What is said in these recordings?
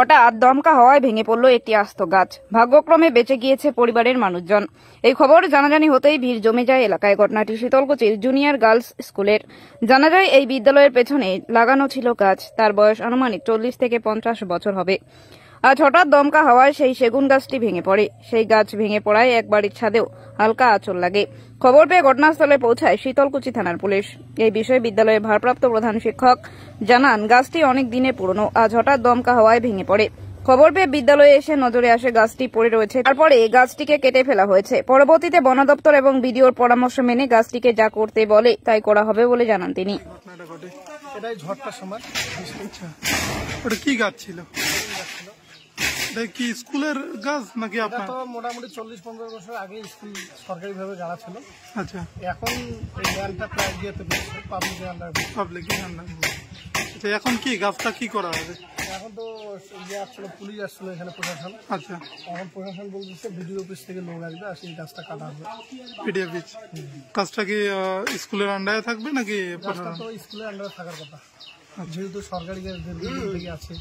হঠাৎ দমকা হওয়ায় ভেঙে পড়ল একটি আস্ত গাছ ভাগ্যক্রমে বেঁচে গিয়েছে পরিবারের মানুষজন এই খবর জানাজানি হতেই ভিড় জমে যায় এলাকায় ঘটনাটি শীতলকুচির জুনিয়র গার্লস স্কুলের জানা যায় এই বিদ্যালয়ের পেছনে লাগানো ছিল গাছ তার বয়স আনুমানিক চল্লিশ থেকে পঞ্চাশ বছর হবে আজ হঠাৎ দমকা হাওয়ায় সেই সেগুন গাছটি ভেঙে পড়ে সেই গাছ ভেঙে পড়ায় এক বাড়ির ছাদেও হালকা আঁচল লাগে খবর পেয়ে ঘটনাস্থলে পৌঁছায় শীতলকুচি থানার পুলিশ এই বিষয়ে বিদ্যালয়ের ভারপ্রাপ্ত প্রধান শিক্ষক জানান গাছটি অনেক দিনে পুরনো আজ হঠাৎ দমকা হাওয়ায় ভেঙে পড়ে খবর পেয়ে বিদ্যালয়ে এসে নজরে আসে গাছটি পড়ে রয়েছে তারপরে গাছটিকে কেটে ফেলা হয়েছে পরবর্তীতে বন দপ্তর এবং বিডিওর পরামর্শ মেনে গাছটিকে যা করতে বলে তাই করা হবে বলে জানান তিনি আচ্ছা। কি গাছ ছিল কি স্কুলের গাছ নাকি আপনার তো মোটামুটি চল্লিশ পনেরো বছর আগে স্কুল সরকারিভাবে গাড়া ছিল আচ্ছা এখন এই গ্যানটা প্রায় ইয়েতে পাবলিক পাবলিক তো এখন কি গাছটা কি করা হবে এখন তো যে ইয়ে আসছিল পুলিশ আসছিল এখানে প্রশাসন আচ্ছা এখন প্রশাসন বলতেছে ভিডিও অফিস থেকে লোক আসবে আর সেই গাছটা কাটা হবে ভিডিও অফিস গাছটা কি স্কুলের আন্ডারে থাকবে নাকি তো স্কুলের আন্ডারে থাকার কথা যেহেতু সরকারি আছে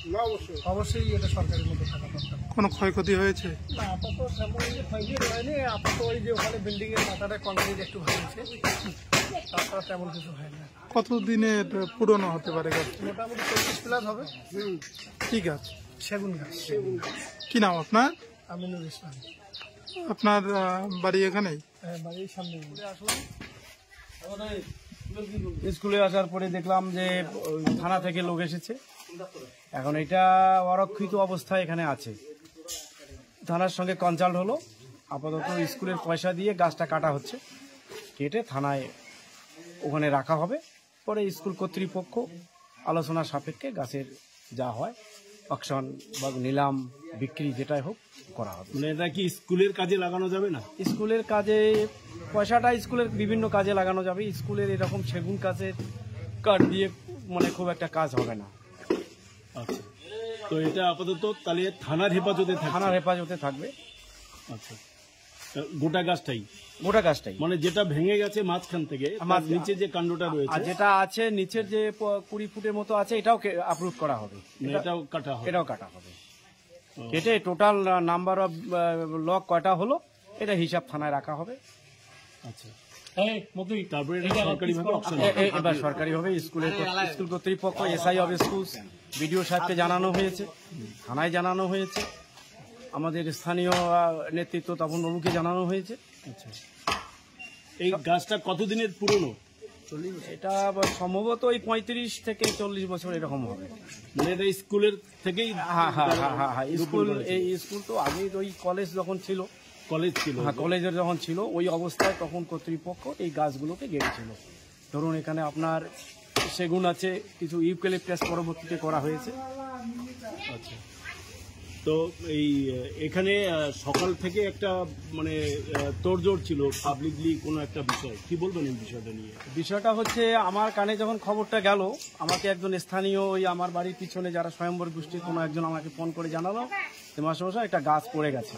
অবশ্যই এটা সরকারের মধ্যে থাকা দরকার কোনো ক্ষয়ক্ষতি হয়েছে না আপাতত তেমন আপাতত ওই যে ওখানে তেমন কিছু হয় না কতদিনের পুরনো হতে পারে গাছ মোটামুটি হবে কি সেগুন গাছ সেগুন কি নাম আপনার আমিনুল ইসলাম আপনার বাড়ি এখানেই হ্যাঁ, বাড়ির সামনে আসলাম স্কুলে আসার পরে দেখলাম যে থানা থেকে লোক এসেছে এখন এটা অরক্ষিত অবস্থায় এখানে আছে থানার সঙ্গে কনসাল্ট হলো আপাতত স্কুলের পয়সা দিয়ে গাছটা কাটা হচ্ছে কেটে থানায় ওখানে রাখা হবে পরে স্কুল কর্তৃপক্ষ আলোচনা সাপেক্ষে গাছের যা হয় অকশন বা নিলাম বিক্রি যেটাই হোক করা হবে মানে এটা কি স্কুলের কাজে লাগানো যাবে না স্কুলের কাজে পয়সাটা স্কুলের বিভিন্ন কাজে লাগানো যাবে স্কুলের এরকম সেগুন কাজের কাঠ দিয়ে মানে খুব একটা কাজ হবে না আচ্ছা তো এটা আপাতত তাহলে থানার হেফাজতে থানার হেফাজতে থাকবে আচ্ছা গোটা গাছটাই গোটা গাছটাই মানে যেটা ভেঙে গেছে মাঝখান থেকে নিচে যে কাণ্ডটা রয়েছে যেটা আছে নিচের যে কুড়ি ফুটের মতো আছে এটাও আপলোড করা হবে মানে এটাও কাটা হবে এটাও কাটা হবে কেটে টোটাল নাম্বার অফ লক কয়টা হলো এটা হিসাব থানায় রাখা হবে আচ্ছা সরকারিভাবে স্কুলের স্কুল কর্তৃপক্ষ অফ স্কুল সাহেবকে জানানো হয়েছে থানায় জানানো হয়েছে আমাদের স্থানীয় নেতৃত্ব তপন বাবুকে জানানো হয়েছে আচ্ছা। এই গাছটা কতদিনের পুরনো এটা সম্ভবত ওই পঁয়ত্রিশ থেকে চল্লিশ বছর এরকম হবে মানে স্কুলের থেকেই হ্যাঁ হ্যাঁ হ্যাঁ হ্যাঁ, হ্যাঁ স্কুল এই স্কুল তো আগে ওই কলেজ যখন ছিল কলেজ ছিল হ্যাঁ কলেজের যখন ছিল ওই অবস্থায় তখন কর্তৃপক্ষ এই গাছগুলোকে গেড়েছিল ধরুন এখানে আপনার সেগুন আছে কিছু ইউকেলিপটাস পরবর্তীতে করা হয়েছে আচ্ছা তো এই এখানে সকাল থেকে একটা মানে তোড়জোড় ছিল পাবলিকলি কোনো একটা বিষয় কি বলবেন এই বিষয়টা নিয়ে বিষয়টা হচ্ছে আমার কানে যখন খবরটা গেল আমাকে একজন স্থানীয় ওই আমার বাড়ির পিছনে যারা স্বয়ম্বর গোষ্ঠীর কোনো একজন আমাকে ফোন করে জানালো যে মাসে একটা গাছ পড়ে গেছে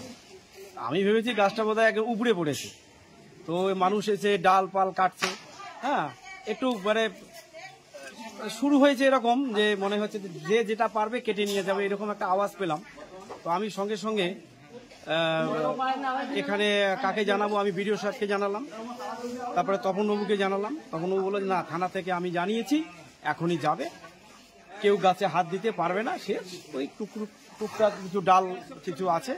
আমি ভেবেছি গাছটা বোধহয় হয় উপড়ে পড়েছে তো মানুষ এসে ডাল পাল কাটছে হ্যাঁ একটু মানে শুরু হয়েছে এরকম যে মনে হচ্ছে যে যেটা পারবে কেটে নিয়ে যাবে এরকম একটা আওয়াজ পেলাম তো আমি সঙ্গে সঙ্গে এখানে কাকে জানাবো আমি বিডিও সাহেবকে জানালাম তারপরে বাবুকে জানালাম বাবু বলল না থানা থেকে আমি জানিয়েছি এখনই যাবে কেউ গাছে হাত দিতে পারবে না সে ওই টুকরো টুকরা কিছু ডাল কিছু আছে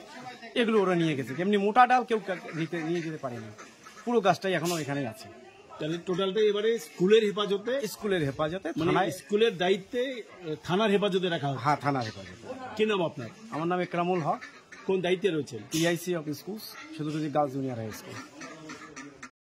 এগুলো ওরা নিয়ে গেছে এমনি মোটা ডাল কেউ নিতে নিয়ে যেতে পারেনি পুরো গাছটাই এখনো এখানে আছে টোটালটা এবারে স্কুলের হেফাজতে স্কুলের হেফাজতে মানে স্কুলের দায়িত্বে থানার হেফাজতে রাখা হ্যাঁ থানার হেফাজতে কি নাম আপনার আমার নাম একরামুল হক কোন দায়িত্বে রয়েছে টিআইসি অফ স্কুল সুদূরজি গার্লস জুনিয়র হাই স্কুল